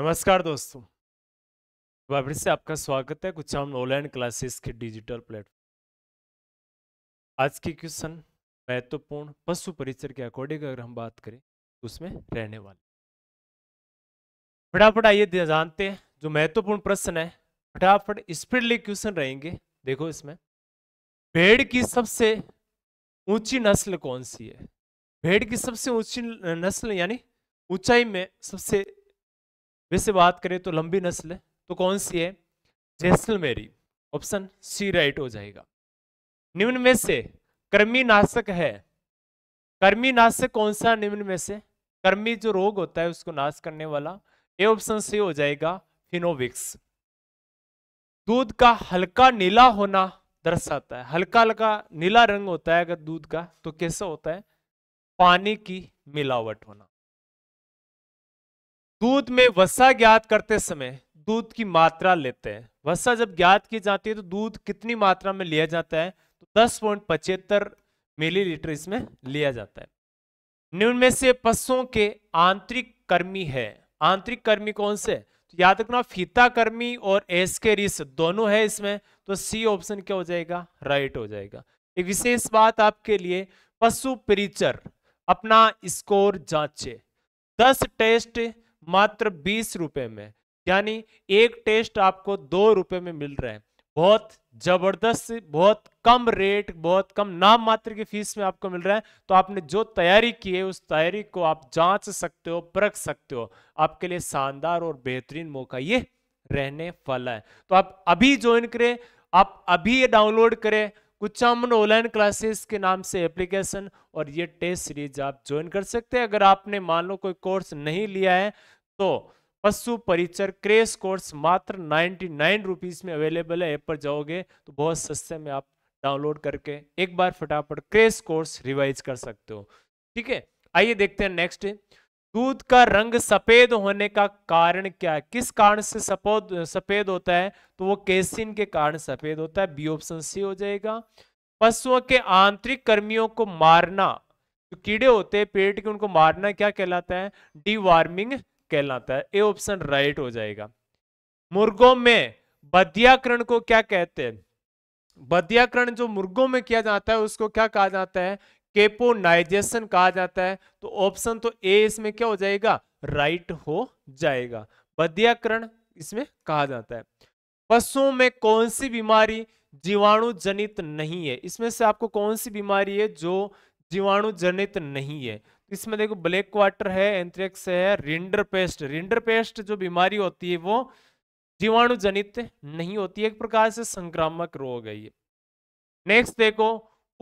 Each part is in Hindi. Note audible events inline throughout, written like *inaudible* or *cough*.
नमस्कार दोस्तों फिर से आपका स्वागत है कुछ हम ऑनलाइन क्लासेस के डिजिटल प्लेटफॉर्म आज की क्वेश्चन महत्वपूर्ण तो पशु परिचर के अकॉर्डिंग अगर हम बात करें तो उसमें रहने वाले फटाफट आइए जानते हैं जो महत्वपूर्ण तो प्रश्न है फटाफट स्पीडली क्वेश्चन रहेंगे देखो इसमें भेड़ की सबसे ऊंची नस्ल कौन सी है भेड़ की सबसे ऊंची नस्ल यानी ऊंचाई में सबसे वैसे बात करें तो लंबी नस्ल है तो कौन सी है जैसलमेरी ऑप्शन सी राइट हो जाएगा निम्न में से कर्मी नाशक है कर्मी नाशक कौन सा निम्न में से कर्मी जो रोग होता है उसको नाश करने वाला ए ऑप्शन सी हो जाएगा फिनोविक्स दूध का हल्का नीला होना दर्शाता है हल्का हल्का नीला रंग होता है अगर दूध का तो कैसा होता है पानी की मिलावट होना दूध में वसा ज्ञात करते समय दूध की मात्रा लेते हैं वसा जब ज्ञात की जाती है तो दूध कितनी मात्रा में लिया जाता है तो दस पॉइंट पचहत्तर मिलीलीटर इसमें लिया जाता है निम्न में से पशुओं के आंतरिक कर्मी है आंतरिक कर्मी कौन से तो याद रखना फीता कर्मी और रिस दोनों है इसमें तो सी ऑप्शन क्या हो जाएगा राइट हो जाएगा एक विशेष बात आपके लिए पशु परिचर अपना स्कोर जांचे दस टेस्ट मात्र बीस रुपए में यानी एक टेस्ट आपको दो रुपए में मिल रहा है बहुत जबरदस्त बहुत कम रेट बहुत कम नाम मात्र की फीस में आपको मिल रहा है तो आपने जो तैयारी की है उस तैयारी को आप जांच सकते हो परख सकते हो आपके लिए शानदार और बेहतरीन मौका ये रहने वाला है तो आप अभी ज्वाइन करें आप अभी ये डाउनलोड करें कुचामन ऑनलाइन क्लासेस के नाम से एप्लीकेशन और ये टेस्ट सीरीज आप ज्वाइन कर सकते हैं अगर आपने मान लो कोई कोर्स नहीं लिया है तो पशु परिचर क्रेस कोर्स मात्र नाइन्टी नाइन रुपीज में अवेलेबल है ऐप पर जाओगे तो बहुत सस्ते में आप डाउनलोड करके एक बार फटाफट क्रेस कोर्स रिवाइज कर सकते हो ठीक है आइए देखते हैं नेक्स्ट है। दूध का रंग सफेद होने का कारण क्या है किस कारण से सपोद सफेद होता है तो वो केसिन के कारण सफेद होता है बी ऑप्शन सी हो जाएगा पशुओं के आंतरिक कर्मियों को मारना जो कीड़े होते हैं पेट के उनको मारना क्या कहलाता है डीवार्मिंग कहलाता है ए ऑप्शन राइट हो जाएगा मुर्गों में बध्याकरण को क्या कहते हैं बध्याकरण जो मुर्गों में किया जाता है उसको क्या कहा जाता है केपोनाइजेशन कहा जाता है तो ऑप्शन तो ए इसमें क्या हो जाएगा राइट हो जाएगा बद्याकरण इसमें कहा जाता है पशुओं में कौन सी बीमारी जीवाणु जनित नहीं है इसमें से आपको कौन सी बीमारी है जो जीवाणु जनित नहीं है इसमें देखो ब्लैक क्वार्टर है एंथ्रेक्स है रिंडर पेस्ट रिंडर पेस्ट जो बीमारी होती है वो जीवाणु जनित नहीं होती है एक प्रकार से संक्रामक रोग है ये नेक्स्ट देखो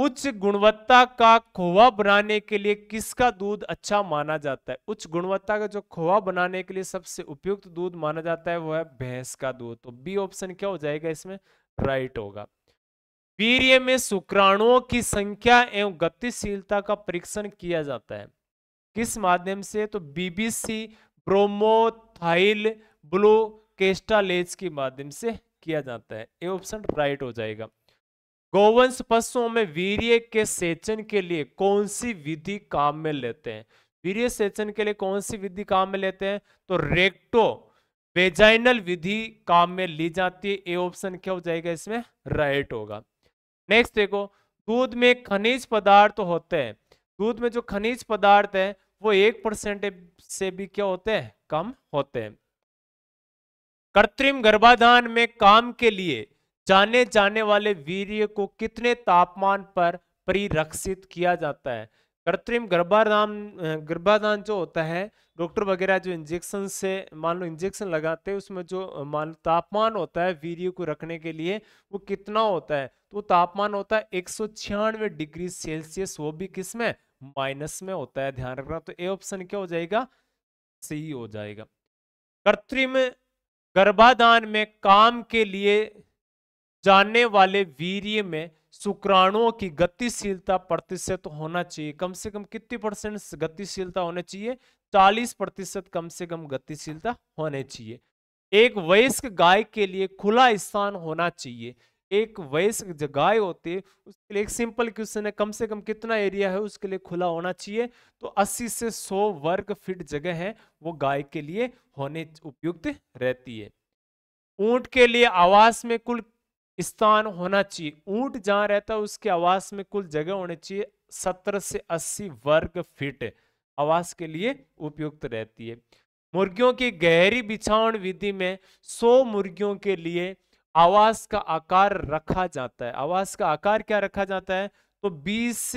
उच्च गुणवत्ता का खोवा बनाने के लिए किसका दूध अच्छा माना जाता है उच्च गुणवत्ता का जो खोवा बनाने के लिए सबसे उपयुक्त दूध माना जाता है वो है भैंस का दूध तो बी ऑप्शन क्या हो जाएगा इसमें राइट होगा वीर्य में शुक्राणुओं की संख्या एवं गतिशीलता का परीक्षण किया जाता है किस माध्यम से तो बीबीसी ब्रोमोथाइल ब्लू केस्टालेज के माध्यम से किया जाता है ए ऑप्शन राइट हो जाएगा गोवंश पशुओं में वीर्य के सेचन के लिए कौन सी विधि काम में लेते हैं वीर्य सेचन के लिए कौन सी विधि काम में लेते हैं तो रेक्टो वेजाइनल विधि काम में ली जाती है ए ऑप्शन क्या हो जाएगा इसमें राइट होगा नेक्स्ट देखो दूध में खनिज पदार्थ तो होते हैं दूध में जो खनिज पदार्थ है वो एक परसेंट से भी क्या होते हैं कम होते हैं कृत्रिम गर्भाधान में काम के लिए जाने जाने वाले वीर्य को कितने तापमान पर परिरक्षित किया जाता है कृत्रिम गर्भाधान गर्भाधान जो होता है डॉक्टर वगैरह जो इंजेक्शन से मान लो इंजेक्शन लगाते हैं उसमें जो मान लो तापमान होता है वीर्य को रखने के लिए वो कितना होता है तो तापमान होता है एक सौ डिग्री सेल्सियस वो भी किस में माइनस में होता है ध्यान रखना तो ए ऑप्शन क्या हो जाएगा सही हो जाएगा कृत्रिम गर्भाधान में काम के लिए जानने वाले वीर्य में शुक्राणुओं की गतिशीलता प्रतिशत होना चाहिए कम से कम कितनी परसेंट गतिशीलता होनी चाहिए 40 प्रतिशत कम से कम गतिशीलता होने चाहिए एक वयस्क गाय के लिए खुला स्थान होना चाहिए एक वयस्क गाय होती है उसके लिए एक सिंपल क्वेश्चन है कम से कम कितना एरिया है उसके लिए खुला होना चाहिए तो 80 से 100 वर्ग फीट जगह है वो गाय के लिए होने उपयुक्त रहती है ऊंट के लिए आवास में कुल स्थान होना चाहिए ऊंट जहां रहता है उसके आवास में कुल जगह होनी चाहिए सत्रह से अस्सी वर्ग फीट आवास के लिए उपयुक्त रहती है मुर्गियों की गहरी बिछावन विधि में सौ मुर्गियों के लिए आवास का आकार रखा जाता है आवास का आकार क्या रखा जाता है तो बीस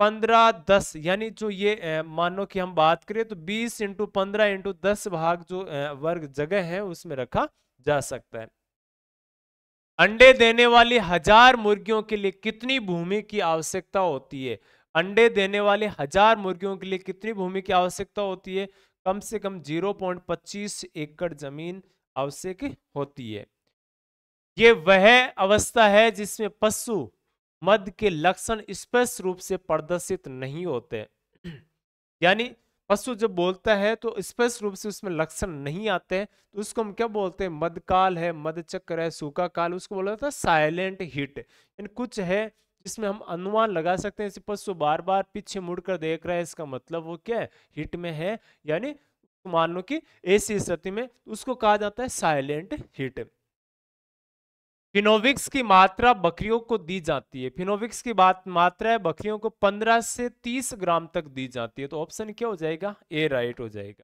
पंद्रह दस यानी जो ये मानो कि हम बात करें तो बीस इंटू पंद्रह इंटू दस भाग जो वर्ग जगह है उसमें रखा जा सकता है अंडे देने वाली हजार मुर्गियों के लिए कितनी भूमि की आवश्यकता होती है अंडे देने वाले हजार मुर्गियों के लिए कितनी भूमि की आवश्यकता होती है कम से कम 0.25 एकड़ जमीन आवश्यक होती है ये वह अवस्था है जिसमें पशु मद के लक्षण स्पष्ट रूप से प्रदर्शित नहीं होते *clears throat* यानी पशु जब बोलता है तो स्पष्ट रूप से उसमें लक्षण नहीं आते हैं तो उसको हम क्या बोलते हैं मदकाल है मद चक्र है सूखा काल उसको बोला जाता है साइलेंट हिट यानी कुछ है जिसमें हम अनुमान लगा सकते हैं पशु बार बार पीछे मुड़कर देख रहा है इसका मतलब वो क्या है हिट में है यानी मान लो कि ऐसी स्थिति में उसको कहा जाता है साइलेंट हिट फिनोविक्स की मात्रा बकरियों को दी जाती है फिनोविक्स की बात मात्रा है बकरियों को 15 से 30 ग्राम तक दी जाती है तो ऑप्शन क्या हो जाएगा ए राइट हो जाएगा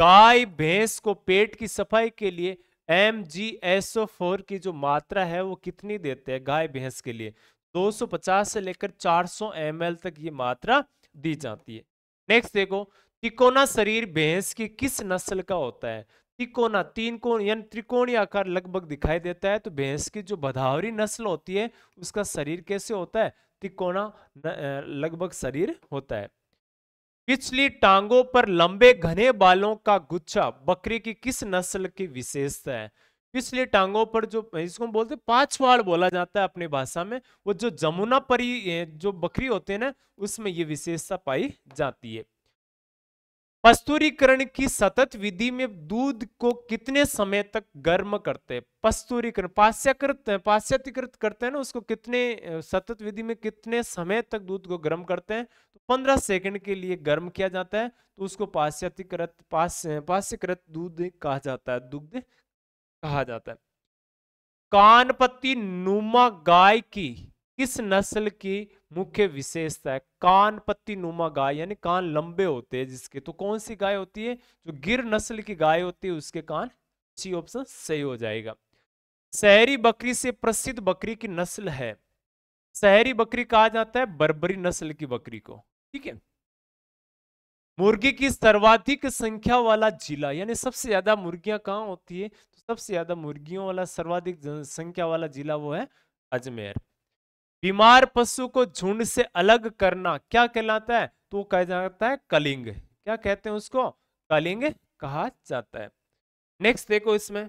गाय भैंस को पेट की सफाई के लिए M G S O four की जो मात्रा है वो कितनी देते हैं गाय भैंस के लिए 250 से लेकर 400 एम तक ये मात्रा दी जाती है नेक्स्ट देखो तिकोना शरीर भैंस की किस नस्ल का होता है तिकोना तीन कोण यानी त्रिकोणीय आकार लगभग दिखाई देता है तो भैंस की जो भदावरी नस्ल होती है उसका शरीर कैसे होता है तिकोना लगभग शरीर होता है पिछली टांगों पर लंबे घने बालों का गुच्छा बकरी की किस नस्ल की विशेषता है पिछली टांगों पर जो इसको बोलते पांचवाड़ बोला जाता है अपनी भाषा में वो जो जमुना परी जो बकरी होते हैं ना उसमें ये विशेषता पाई जाती है पस्तूरीकरण की सतत विधि में दूध को कितने समय तक गर्म करते हैं पस्तूरीकरण पाश्चात पाश्चात्यकृत करते हैं ना उसको कितने सतत विधि में कितने समय तक दूध को गर्म करते हैं तो पंद्रह सेकंड के लिए गर्म किया जाता है तो उसको पाश्चात्यकृत पाश पाश्चाकृत दूध कहा जाता है दुग्ध कहा जाता है कानपत्ती नुमा गाय की किस नस्ल की मुख्य विशेषता है कान पत्ती नुमा गाय यानी कान लंबे होते हैं जिसके तो कौन सी गाय होती है जो गिर नस्ल की गाय होती है उसके कान सी ऑप्शन सही हो जाएगा शहरी बकरी से प्रसिद्ध बकरी की नस्ल है शहरी बकरी कहा जाता है बर्बरी नस्ल की बकरी को ठीक है मुर्गी की सर्वाधिक संख्या वाला जिला यानी सबसे ज्यादा मुर्गियां कहाँ होती है तो सबसे ज्यादा मुर्गियों वाला सर्वाधिक संख्या वाला जिला वो है अजमेर बीमार पशु को झुंड से अलग करना क्या कहलाता है तो कहा जाता है कलिंग क्या कहते हैं उसको कलिंग कहा जाता है नेक्स्ट देखो इसमें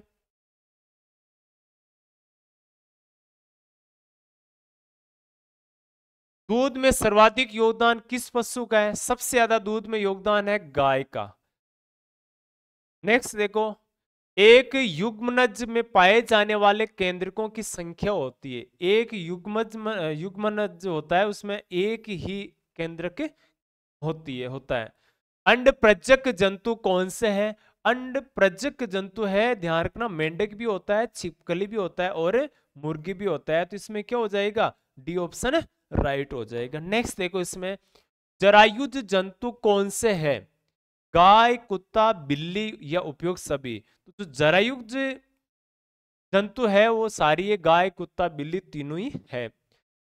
दूध में सर्वाधिक योगदान किस पशु का है सबसे ज्यादा दूध में योगदान है गाय का नेक्स्ट देखो एक युग्मनज में पाए जाने वाले केंद्रकों की संख्या होती है एक युग्मज युग्मनज जो होता है उसमें एक ही केंद्रक होती है होता है अंड प्रजक जंतु कौन से हैं अंड प्रजक जंतु है ध्यान रखना मेंढक भी होता है छिपकली भी होता है और मुर्गी भी होता है तो इसमें क्या हो जाएगा डी ऑप्शन राइट हो जाएगा नेक्स्ट देखो इसमें जरायुज जंतु कौन से है गाय कुत्ता बिल्ली या उपयोग सभी तो जो जरायुक्त जंतु है वो सारी ये गाय कुत्ता बिल्ली तीनों ही है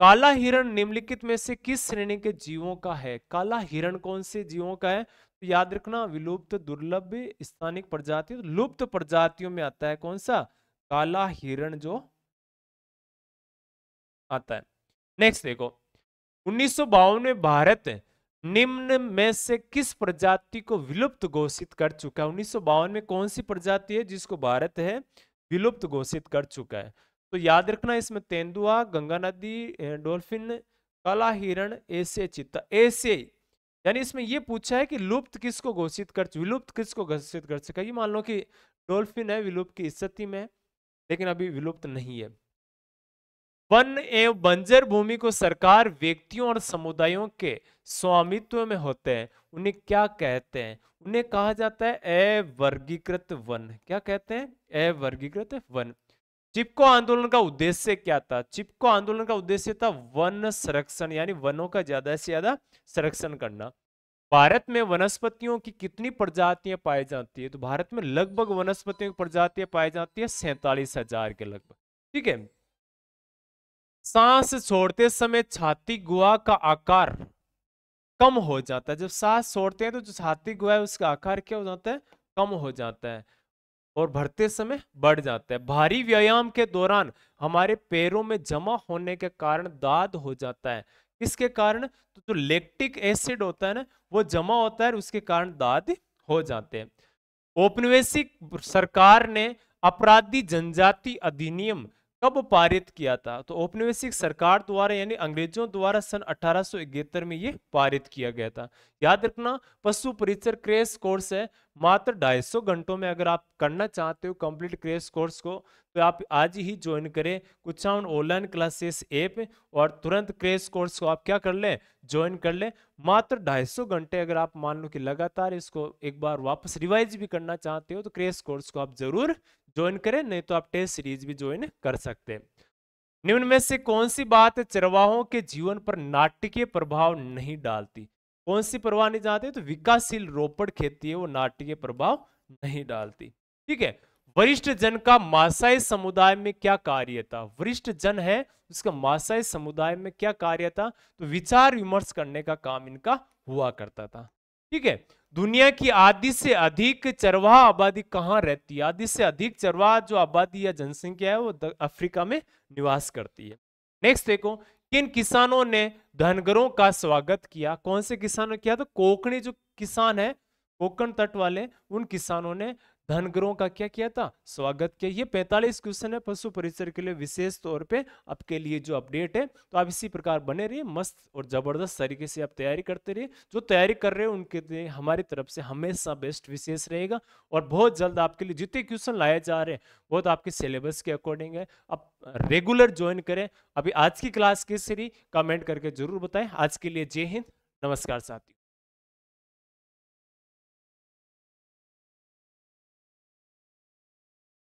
काला हिरण निम्नलिखित में से किस श्रेणी के जीवों का है काला हिरण कौन से जीवों का है तो याद रखना विलुप्त दुर्लभ स्थानिक प्रजाति तो लुप्त प्रजातियों में आता है कौन सा काला हिरण जो आता है नेक्स्ट देखो उन्नीस में भारत निम्न में से किस प्रजाति को विलुप्त घोषित कर चुका है उन्नीस में कौन सी प्रजाति है जिसको भारत है विलुप्त घोषित कर चुका है तो याद रखना इसमें तेंदुआ गंगा नदी डॉल्फिन काला हिरण ऐसे चित्ता ऐसे यानी इसमें यह पूछा है कि लुप्त किसको घोषित कर विलुप्त किसको घोषित कर चुका ये मान लो कि डोल्फिन है विलुप्त की स्थिति में लेकिन अभी विलुप्त नहीं है वन एवं बंजर भूमि को सरकार व्यक्तियों और समुदायों के स्वामित्व में होते हैं उन्हें क्या कहते हैं उन्हें कहा जाता है अवर्गीकृत वन क्या कहते हैं अवर्गीकृत वन चिपको आंदोलन का उद्देश्य क्या था चिपको आंदोलन का उद्देश्य था वन संरक्षण यानी वनों का ज्यादा से ज्यादा संरक्षण करना भारत में वनस्पतियों की कितनी प्रजातियां पाई जाती है तो भारत में लगभग वनस्पतियों की प्रजातियां पाई जाती है सैतालीस हजार के लगभग ठीक है सांस छोड़ते समय छाती गुहा का आकार कम हो जाता है जब सांस छोड़ते हैं तो जो छाती गुहा है उसका आकार क्या हो जाता है कम हो जाता है और भरते समय बढ़ जाता है भारी व्यायाम के दौरान हमारे पैरों में जमा होने के कारण दाद हो जाता है इसके कारण तो जो लेक्टिक एसिड होता है ना वो जमा होता है उसके कारण दाद हो जाते हैं औपनिवेशिक सरकार ने अपराधी जनजाति अधिनियम कब पारित किया था तो औपनिवेशिक सरकार द्वारा यानी अंग्रेजों द्वारा सन अठारह में ये पारित किया गया था याद रखना पशु परिचर क्रेश कोर्स है मात्र 250 घंटों में अगर आप करना चाहते हो कंप्लीट क्रेश कोर्स को तो आप आज ही ज्वाइन करें कुछ ऑनलाइन क्लासेस ऐप और तुरंत क्रेश कोर्स को आप क्या कर लें ज्वाइन कर लें मात्र 250 घंटे अगर आप मान लो कि लगातार इसको एक बार वापस रिवाइज भी करना चाहते हो तो क्रेश कोर्स को आप जरूर ज्वाइन करें नहीं तो आप टेस्ट सीरीज भी ज्वाइन कर सकते हैं निम्न में से कौन सी बात चरवाहों के जीवन पर नाटकीय प्रभाव नहीं डालती कौन सी प्रभाव नहीं जानते तो विकासशील रोपड़ खेती है वो नाटकीय प्रभाव नहीं डालती ठीक है वरिष्ठ जन का मासाई समुदाय में क्या कार्य था वरिष्ठ जन है उसका मासाई समुदाय में क्या कार्य था तो विचार विमर्श करने का काम इनका हुआ करता था ठीक है दुनिया की आधी से अधिक चरवाह आबादी कहाँ रहती है आधी से अधिक चरवाह जो आबादी या जनसंख्या है वो अफ्रीका में निवास करती है नेक्स्ट देखो किन किसानों ने धनगरों का स्वागत किया कौन से किसानों ने किया तो कोकणी जो किसान है कोकण तट वाले उन किसानों ने धनगरों का क्या किया था स्वागत किया ये 45 क्वेश्चन है पशु परिसर के लिए विशेष तौर पे आपके लिए जो अपडेट है तो आप इसी प्रकार बने रहिए मस्त और जबरदस्त तरीके से आप तैयारी करते रहिए जो तैयारी कर रहे हो उनके लिए हमारी तरफ से हमेशा बेस्ट विशेष रहेगा और बहुत जल्द आपके लिए जितने क्वेश्चन लाए जा रहे हैं वो तो आपके सिलेबस के अकॉर्डिंग है आप रेगुलर ज्वाइन करें अभी आज की क्लास के सीरी कमेंट करके जरूर बताएं आज के लिए जय हिंद नमस्कार साथियों